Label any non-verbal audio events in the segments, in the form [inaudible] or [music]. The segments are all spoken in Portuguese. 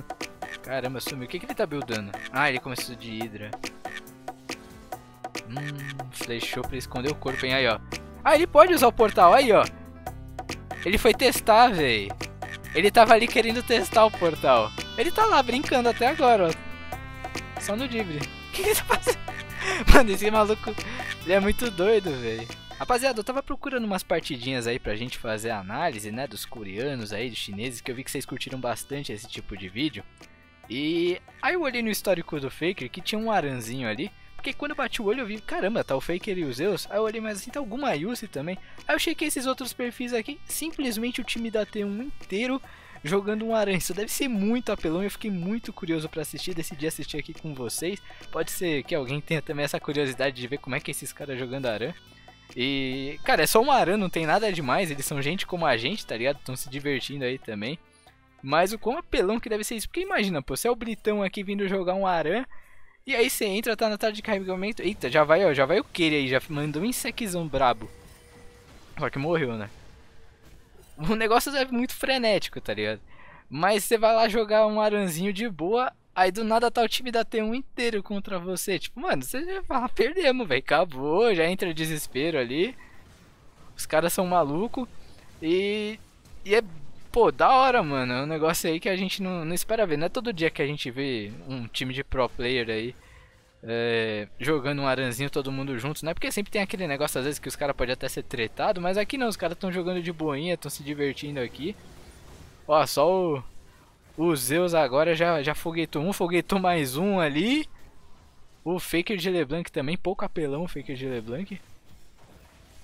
[laughs] Caramba, sumiu. O que, que ele tá buildando? Ah, ele começou de Hydra. Hum, flechou pra esconder o corpo, hein? Aí, ó. Ah, ele pode usar o portal. Aí, ó. Ele foi testar, véi. Ele tava ali querendo testar o portal. Ele tá lá brincando até agora, ó. Só no Dibre. [laughs] O que, que ele tá fazendo? Mano, esse maluco, ele é muito doido, velho. Rapaziada, eu tava procurando umas partidinhas aí pra gente fazer análise, né, dos coreanos aí, dos chineses, que eu vi que vocês curtiram bastante esse tipo de vídeo. E aí eu olhei no histórico do Faker que tinha um aranzinho ali, porque quando eu bati o olho eu vi, caramba, tá o Faker e o Zeus. Aí eu olhei, mas assim, tá então alguma Yussi também. Aí eu chequei esses outros perfis aqui, simplesmente o time da T1 inteiro jogando um aranha. Isso deve ser muito apelão eu fiquei muito curioso para assistir. Decidi assistir aqui com vocês. Pode ser que alguém tenha também essa curiosidade de ver como é que é esses caras jogando aranha. E, cara, é só uma aranha, não tem nada demais. Eles são gente como a gente, tá ligado? Estão se divertindo aí também. Mas o quão apelão que deve ser isso. Porque imagina, pô, você é o Britão aqui vindo jogar um aran. E aí você entra, tá na tarde de carregamento. Eita, já vai, ó, já vai o que aí, já mandou um insequizão brabo. Só que morreu, né? O negócio é muito frenético, tá ligado? Mas você vai lá jogar um aranzinho de boa, Aí do nada tá o time da T1 inteiro contra você. Tipo, mano, você já fala, perdemos, velho. Acabou, já entra o desespero ali. Os caras são malucos. E. E é. Pô, da hora, mano. É um negócio aí que a gente não, não espera ver. Não é todo dia que a gente vê um time de pro player aí. É, jogando um aranzinho todo mundo junto, né? Porque sempre tem aquele negócio, às vezes, que os caras podem até ser tretados, mas aqui não, os caras estão jogando de boinha, estão se divertindo aqui. Ó, só o, o Zeus agora já, já foguetou um, foguetou mais um ali. O Faker de LeBlanc também, pouco apelão o Faker de LeBlanc.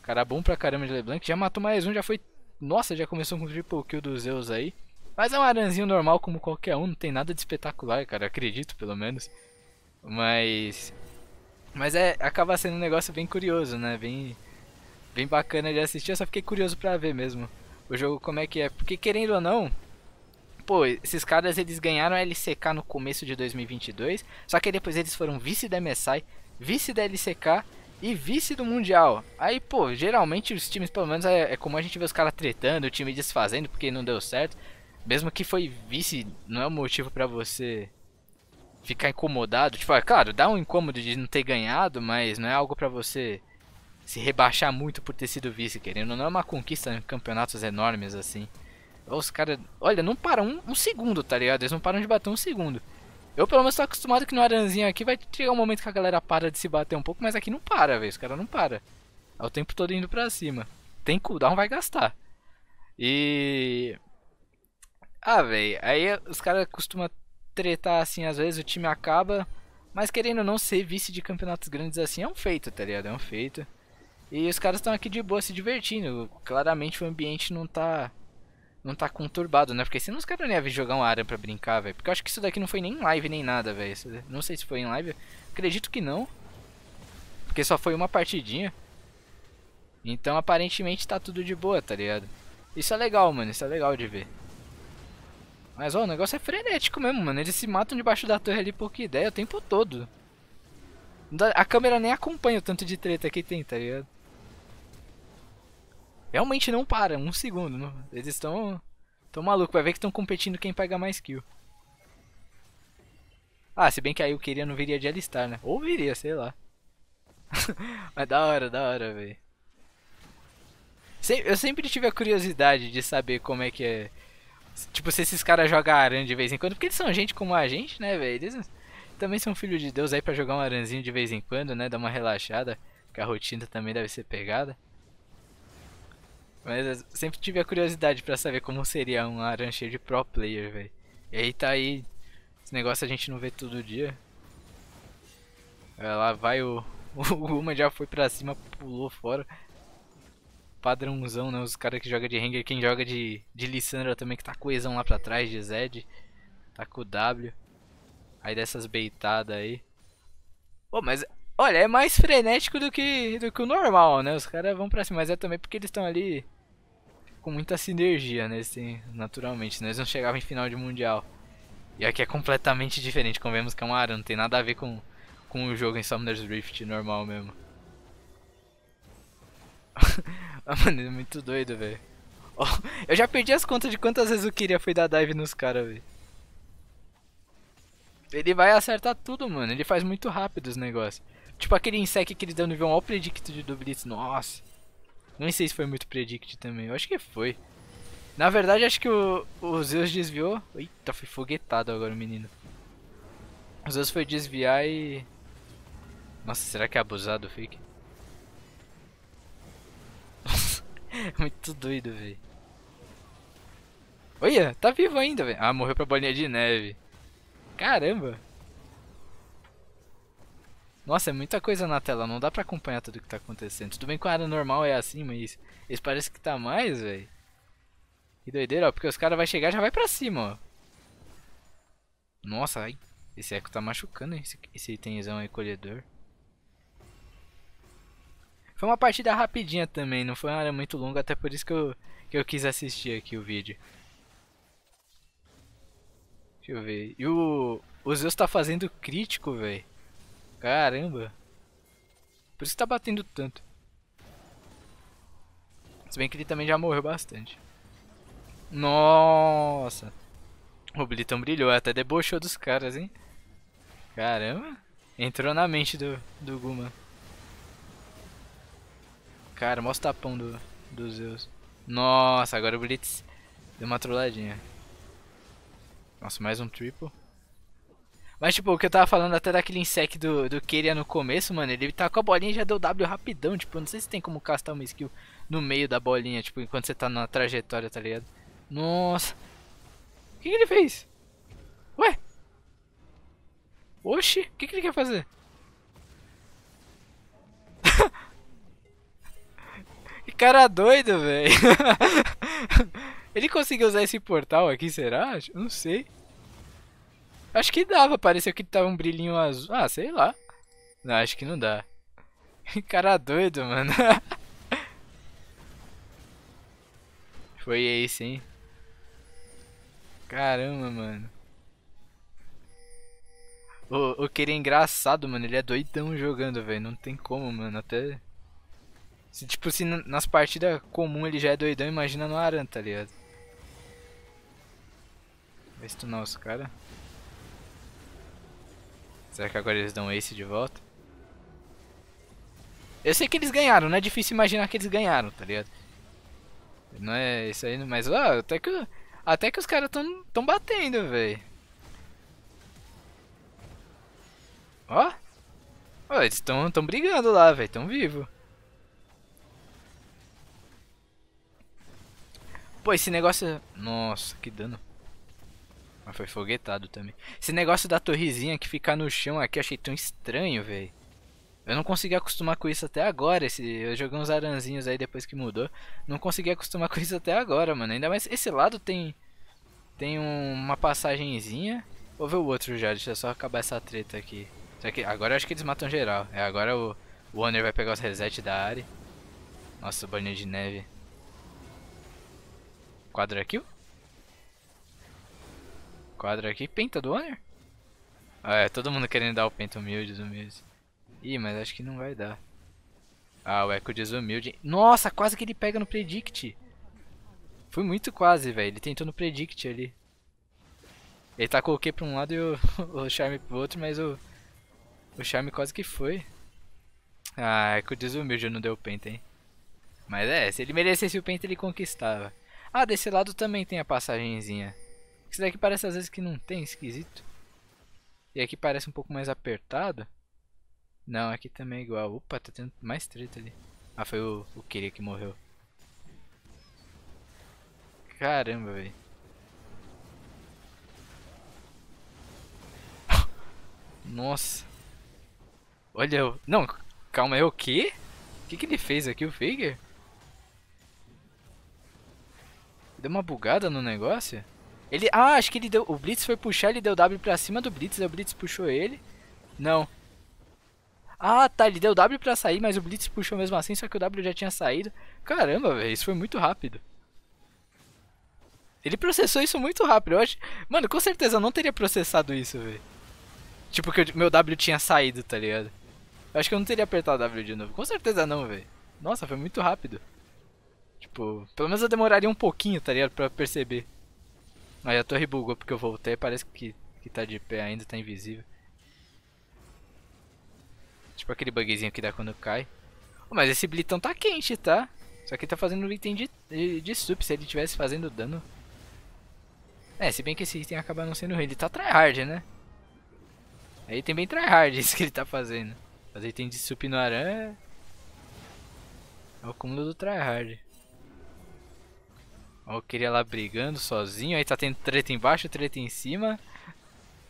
Cara bom pra caramba de LeBlanc. Já matou mais um, já foi... Nossa, já começou com o triple kill do Zeus aí. Mas é um aranzinho normal como qualquer um, não tem nada de espetacular, cara, acredito pelo menos. Mas... Mas é, acaba sendo um negócio bem curioso, né? Bem, bem bacana de assistir, eu só fiquei curioso pra ver mesmo o jogo como é que é. Porque querendo ou não, pô, esses caras eles ganharam a LCK no começo de 2022, só que depois eles foram vice da MSI, vice da LCK e vice do Mundial. Aí, pô, geralmente os times, pelo menos é, é como a gente vê os caras tretando, o time desfazendo porque não deu certo. Mesmo que foi vice, não é um motivo para você ficar incomodado. Tipo, é, claro, dá um incômodo de não ter ganhado, mas não é algo para você se rebaixar muito por ter sido vice, querendo. Não é uma conquista em né? campeonatos enormes assim. Os caras. Olha, não param um, um, segundo, tá ligado? Eles não param de bater um segundo. Eu pelo menos tô acostumado que no Aranzinho aqui vai chegar um momento que a galera para de se bater um pouco, mas aqui não para, velho. Os caras não param. É o tempo todo indo pra cima. Tem cooldown, vai gastar. E. Ah, velho. Aí os caras costumam tretar assim, às vezes o time acaba. Mas querendo não ser vice de campeonatos grandes assim é um feito, tá ligado? É um feito. E os caras estão aqui de boa se divertindo. Claramente o ambiente não tá não tá conturbado, né? Porque senão os caras não iam vir jogar um Aran pra brincar, velho. Porque eu acho que isso daqui não foi nem live nem nada, velho. Não sei se foi em live. Acredito que não. Porque só foi uma partidinha. Então aparentemente tá tudo de boa, tá ligado? Isso é legal, mano. Isso é legal de ver. Mas, ó, o negócio é frenético mesmo, mano. Eles se matam debaixo da torre ali, pouca ideia, o tempo todo. A câmera nem acompanha o tanto de treta que tem, tá ligado? Realmente não para, um segundo. Não. Eles estão. Tão maluco, vai ver que estão competindo quem pega mais kill. Ah, se bem que aí eu queria não viria de alistar, né? Ou viria, sei lá. [laughs] Mas da hora, da hora, velho. Eu sempre tive a curiosidade de saber como é que é. Tipo, se esses caras jogam aranha de vez em quando. Porque eles são gente como a gente, né, velho? Eles também são filho de Deus aí pra jogar um aranzinho de vez em quando, né? Dar uma relaxada. Porque a rotina também deve ser pegada. Mas eu sempre tive a curiosidade para saber como seria um laranjeiro de pro player, velho. E aí tá aí. Esse negócio a gente não vê todo dia. Lá vai o. [laughs] O Uma já foi pra cima, pulou fora. Padrãozão, né? Os caras que jogam de Ranger, quem joga de, de Lissandra também, que tá coesão lá pra trás, de Zed. Tá com o W. Aí dessas beitadas aí. Pô, mas olha, é mais frenético do que, do que o normal, né? Os caras vão pra cima, mas é também porque eles estão ali com muita sinergia, né? Assim, naturalmente, nós né? não chegavam em final de mundial. E aqui é completamente diferente, convenhamos que é um área, não tem nada a ver com, com o jogo em Summoner's Rift normal mesmo. [laughs] Ah, mano, é muito doido, velho. Oh, eu já perdi as contas de quantas vezes o Kiria foi dar dive nos caras, velho. Ele vai acertar tudo, mano. Ele faz muito rápido os negócios. Tipo aquele insect que ele deu no nível ao predict de Dublitz. Nossa. Nem sei se foi muito predict também. Eu acho que foi. Na verdade, acho que o, o Zeus desviou. Eita, foi foguetado agora o menino. O Zeus foi desviar e... Nossa, será que é abusado o fake? [laughs] muito doido, velho. Olha, tá vivo ainda, velho. Ah, morreu pra bolinha de neve. Caramba. Nossa, é muita coisa na tela, não dá pra acompanhar tudo que tá acontecendo. Tudo bem que a área normal é assim, mas eles parecem que tá mais, velho. Que doideira, ó, porque os caras vão chegar e já vai pra cima, ó. Nossa, ai, esse eco tá machucando esse, esse itemzão recolhedor. Foi uma partida rapidinha também, não foi uma área muito longa, até por isso que eu, que eu quis assistir aqui o vídeo. Deixa eu ver. E o, o Zeus tá fazendo crítico, velho. Caramba. Por isso que tá batendo tanto. Se bem que ele também já morreu bastante. Nossa. O Blitão brilhou, até debochou dos caras, hein? Caramba. Entrou na mente do, do Guma. Cara, mostra o tapão do, do Zeus. Nossa, agora o Blitz deu uma trolladinha. Nossa, mais um triple. Mas, tipo, o que eu tava falando até daquele insect do, do Kyria no começo, mano, ele tá com a bolinha e já deu W rapidão. Tipo, não sei se tem como castar uma skill no meio da bolinha, tipo, enquanto você tá na trajetória, tá ligado? Nossa. O que, que ele fez? Ué? Oxi, o que, que ele quer fazer? [laughs] que cara doido, velho. [laughs] ele conseguiu usar esse portal aqui, será? Não sei. Acho que dava, pareceu que tava um brilhinho azul. Ah, sei lá. Não, acho que não dá. [laughs] Cara doido, mano. [laughs] Foi isso, hein? Caramba, mano. O, o que ele é engraçado, mano. Ele é doidão jogando, velho. Não tem como, mano. Até. Se, tipo, se nas partidas comum ele já é doidão, imagina no Aran, tá ligado? Vai stunar os caras. Será que agora eles dão esse de volta? Eu sei que eles ganharam, não é difícil imaginar que eles ganharam, tá ligado? Não é isso aí, mas ó, até que, até que os caras tão, tão batendo, velho. Ó. Ó, eles estão tão brigando lá, velho, tão vivo. Pô, esse negócio... Nossa, que dano. Mas foi foguetado também. Esse negócio da torrezinha que ficar no chão aqui eu achei tão estranho, velho. Eu não consegui acostumar com isso até agora. Esse, eu joguei uns aranzinhos aí depois que mudou. Não consegui acostumar com isso até agora, mano. Ainda mais esse lado tem tem um, uma passagenzinha. Vou ver o outro já, deixa eu só acabar essa treta aqui. Só que agora eu acho que eles matam geral. É, agora o, o Owner vai pegar os reset da área. Nossa, o banho de neve. Quadra kill? quadra aqui. Penta do Honor? Ah, é, todo mundo querendo dar o penta humilde do Ih, mas acho que não vai dar. Ah, o Echo desumilde. Nossa, quase que ele pega no Predict. Foi muito quase, velho. Ele tentou no Predict ali. Ele tá com o Q pra um lado e o, [laughs] o Charme pro outro, mas o, o Charme quase que foi. Ah, Echo desumilde não deu o penta, hein. Mas é, se ele merecesse o penta, ele conquistava. Ah, desse lado também tem a passagenzinha. Esse daqui parece às vezes que não tem, esquisito. E aqui parece um pouco mais apertado. Não, aqui também é igual. Opa, tá tendo mais treta ali. Ah, foi o, o Kiri que morreu. Caramba, velho. [laughs] Nossa. Olha eu... Não, calma é o quê? O que, que ele fez aqui, o Figure? Deu uma bugada no negócio? Ele, ah, acho que ele deu, o Blitz foi puxar, ele deu W pra cima do Blitz, aí o Blitz puxou ele. Não. Ah, tá, ele deu W pra sair, mas o Blitz puxou mesmo assim, só que o W já tinha saído. Caramba, velho, isso foi muito rápido. Ele processou isso muito rápido, eu acho... Mano, com certeza eu não teria processado isso, velho. Tipo, que eu, meu W tinha saído, tá ligado? Eu acho que eu não teria apertado W de novo. Com certeza não, velho. Nossa, foi muito rápido. Tipo, pelo menos eu demoraria um pouquinho, tá ligado? Pra perceber. Aí a torre bugou porque eu voltei, parece que, que tá de pé ainda, tá invisível. Tipo aquele bugzinho que dá quando cai. Oh, mas esse blitão tá quente, tá? Só que tá fazendo um item de, de, de sup, se ele tivesse fazendo dano. É, se bem que esse item acaba não sendo ruim, ele tá tryhard, né? Aí tem bem tryhard [laughs] isso que ele tá fazendo. Fazer item de sup no aran é... É o cúmulo do tryhard. Eu queria lá brigando sozinho, aí tá tendo treta embaixo, treta em cima.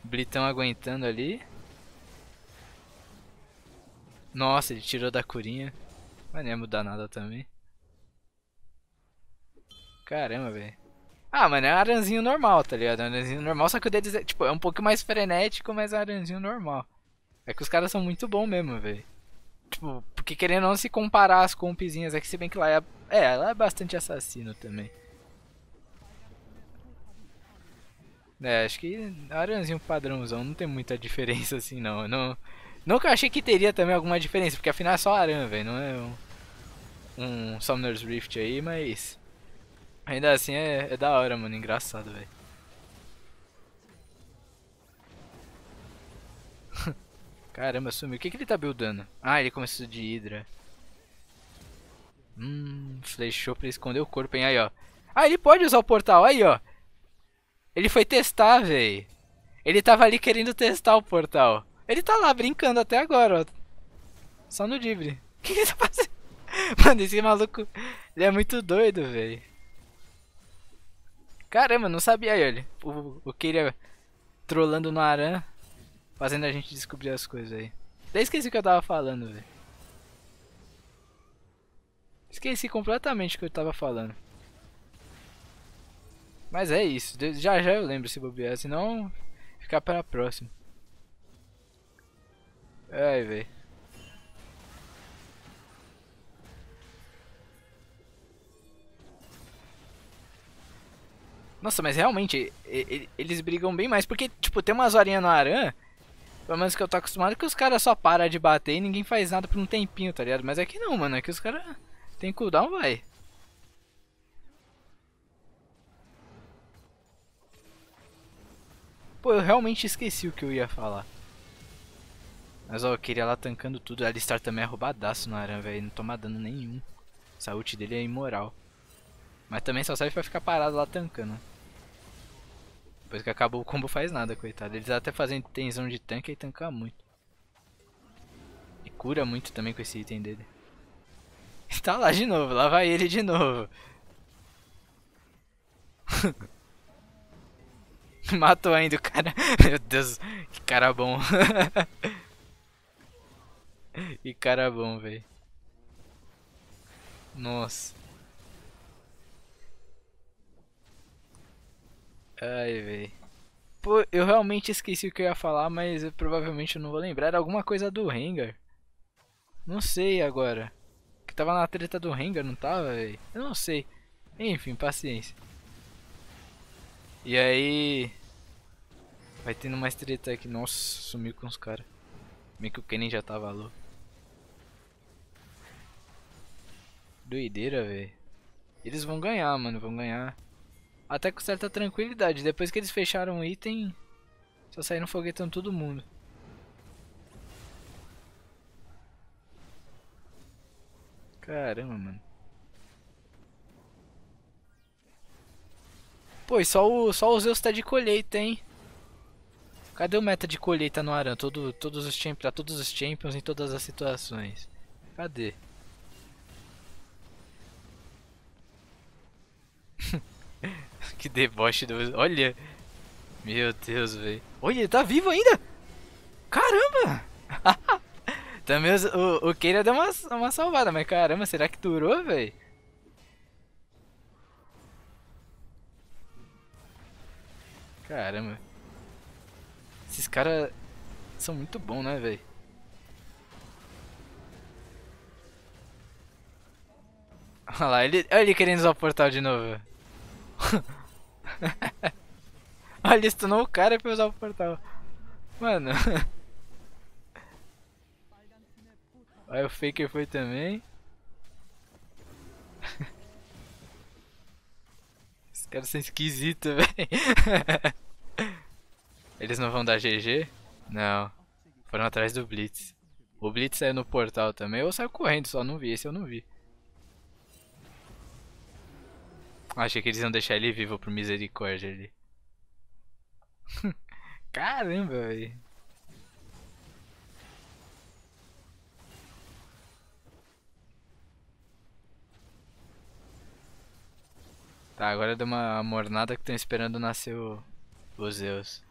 Blitão aguentando ali. Nossa, ele tirou da curinha. Mas não ia mudar nada também. Caramba, velho. Ah, mano, é um aranzinho normal, tá ligado? É um aranzinho normal, só que o deles é, tipo, é um pouco mais frenético, mas é um aranzinho normal. É que os caras são muito bons mesmo, velho. Tipo, porque querendo não se comparar as compzinhas, é que se bem que lá é, é, ela é bastante assassino também. É, acho que aranzinho é padrãozão não tem muita diferença assim, não. não nunca achei que teria também alguma diferença, porque afinal é só aran, velho, não é um, um Summoner's Rift aí, mas... Ainda assim é, é da hora, mano, engraçado, velho. [laughs] Caramba, sumiu. O que, que ele tá buildando? Ah, ele começou de Hydra. Hum, flechou pra esconder o corpo, hein? Aí, ó. Ah, ele pode usar o portal, aí, ó. Ele foi testar, velho. Ele tava ali querendo testar o portal. Ele tá lá brincando até agora, ó. Só no livre. [laughs] O que, que ele tá fazendo? Mano, esse maluco. Ele é muito doido, velho. Caramba, não sabia ele. O, o que ele é trolando no Aran. Fazendo a gente descobrir as coisas aí. Até esqueci o que eu tava falando, velho. Esqueci completamente o que eu tava falando. Mas é isso, já já eu lembro se bobear, senão ficar para a próxima. Ai, velho. Nossa, mas realmente, eles brigam bem mais, porque, tipo, tem umas horinhas no Aran, pelo menos que eu tô acostumado, que os caras só param de bater e ninguém faz nada por um tempinho, tá ligado? Mas aqui é não, mano, aqui é os caras tem cooldown, vai. Pô, eu realmente esqueci o que eu ia falar. Mas ó, eu queria lá tancando tudo. Alistar também é roubadaço no Aran, velho. Não toma dano nenhum. Saúde dele é imoral. Mas também só serve pra ficar parado lá tancando. Depois que acabou o combo faz nada, coitado. Eles até fazem tensão de tanque e tanca muito. E cura muito também com esse item dele. [laughs] tá lá de novo, lá vai ele de novo. [laughs] [laughs] Matou ainda o cara. [laughs] Meu Deus, que cara bom. [laughs] que cara bom, velho. Nossa. Ai, velho. Pô, eu realmente esqueci o que eu ia falar, mas eu provavelmente não vou lembrar. Era alguma coisa do Rengar. Não sei agora. Que tava na treta do Rengar, não tava, velho? Eu não sei. Enfim, paciência. E aí... Vai tendo mais treta aqui. Nossa, sumiu com os caras. Meio que o Kenny já tava louco. Doideira, velho. Eles vão ganhar, mano. Vão ganhar. Até com certa tranquilidade. Depois que eles fecharam o item, só saíram foguetando todo mundo. Caramba, mano. Pô, e só o, só o Zeus tá de colheita, hein? Cadê o meta de colheita no Aran? Todo, todos os champions, pra todos os champions em todas as situações. Cadê? [laughs] que deboche do. Olha! Meu Deus, velho. Olha, ele tá vivo ainda! Caramba! [laughs] Também o, o Keira deu uma, uma salvada, mas caramba, será que durou, velho? Caramba. Esses caras são muito bons, né, velho? Olha lá, ele, olha ele querendo usar o portal de novo. [laughs] olha, ele stunou o cara pra usar o portal. Mano. [laughs] olha, o Faker foi também. [laughs] Esse cara são esquisito, velho. Eles não vão dar GG? Não. Foram atrás do Blitz. O Blitz saiu é no portal também. Ou saiu correndo, só não vi. Esse eu não vi. Achei que eles iam deixar ele vivo pro misericórdia ali. [laughs] Caramba, velho. Tá, agora deu uma mornada que estão esperando nascer o... os Zeus.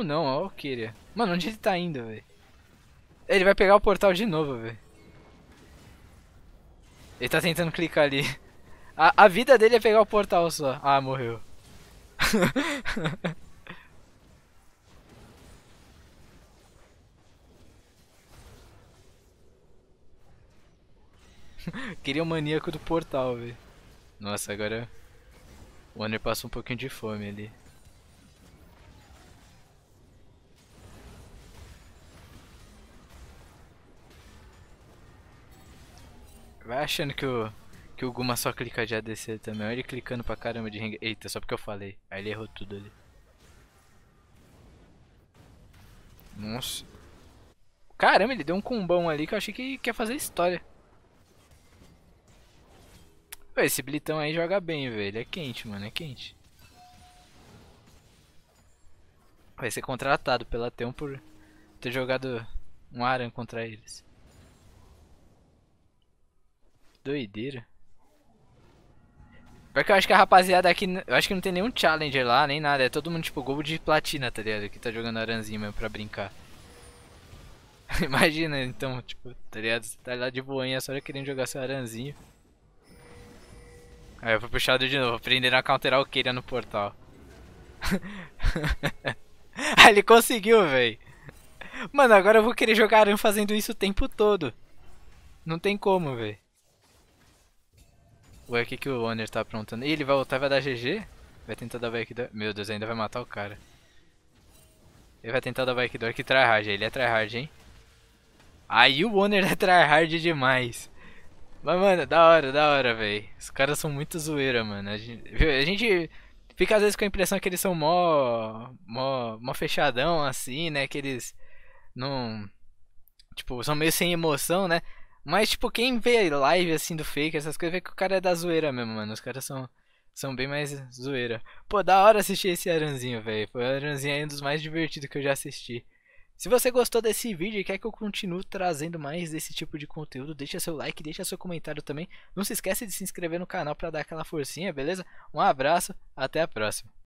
Ou não, o Valkyria. Mano, onde ele tá indo, velho? Ele vai pegar o portal de novo, velho. Ele tá tentando clicar ali. A, a vida dele é pegar o portal só. Ah, morreu. [laughs] Queria o um maníaco do portal, velho. Nossa, agora o Wander passou um pouquinho de fome ali. Vai achando que o, que o Guma só clica de ADC também. Olha ele clicando pra caramba de Rengar. Eita, só porque eu falei. Aí ele errou tudo ali. Nossa. Caramba, ele deu um combão ali que eu achei que quer fazer história. Esse Blitão aí joga bem, velho. É quente, mano. É quente. Vai ser contratado pela Tem por ter jogado um Aran contra eles doideira. Porque eu acho que a rapaziada aqui, eu acho que não tem nenhum challenger lá, nem nada. É todo mundo tipo gol de platina, tá ligado? Que tá jogando aranzinho mesmo pra brincar. [laughs] Imagina, então, tipo, tá ligado? Você tá lá de boinha só querendo jogar seu aranzinho. Aí eu fui puxado de novo, aprendendo a counterar o Keira no portal. ah, [laughs] ele conseguiu, véi. Mano, agora eu vou querer jogar aranha fazendo isso o tempo todo. Não tem como, velho. Ué, o que, que o Owner tá aprontando? Ih, ele vai voltar vai dar GG? Vai tentar dar backdoor. Meu Deus, ainda vai matar o cara. Ele vai tentar dar backdoor que tryhard. Ele é tryhard, hein? Aí o Owner [laughs] é tryhard demais. Mas, mano, da hora, da hora, véi. Os caras são muito zoeira, mano. A gente, a gente, fica às vezes com a impressão que eles são mó, mó, mó fechadão, assim, né? Que eles não... Tipo, são meio sem emoção, né? Mas, tipo, quem vê live assim do fake, essas coisas, vê que o cara é da zoeira mesmo, mano. Os caras são, são bem mais zoeira. Pô, da hora assistir esse Aranzinho, velho. Foi o Aranzinho aí um dos mais divertidos que eu já assisti. Se você gostou desse vídeo e quer que eu continue trazendo mais desse tipo de conteúdo, deixa seu like, deixa seu comentário também. Não se esquece de se inscrever no canal para dar aquela forcinha, beleza? Um abraço, até a próxima.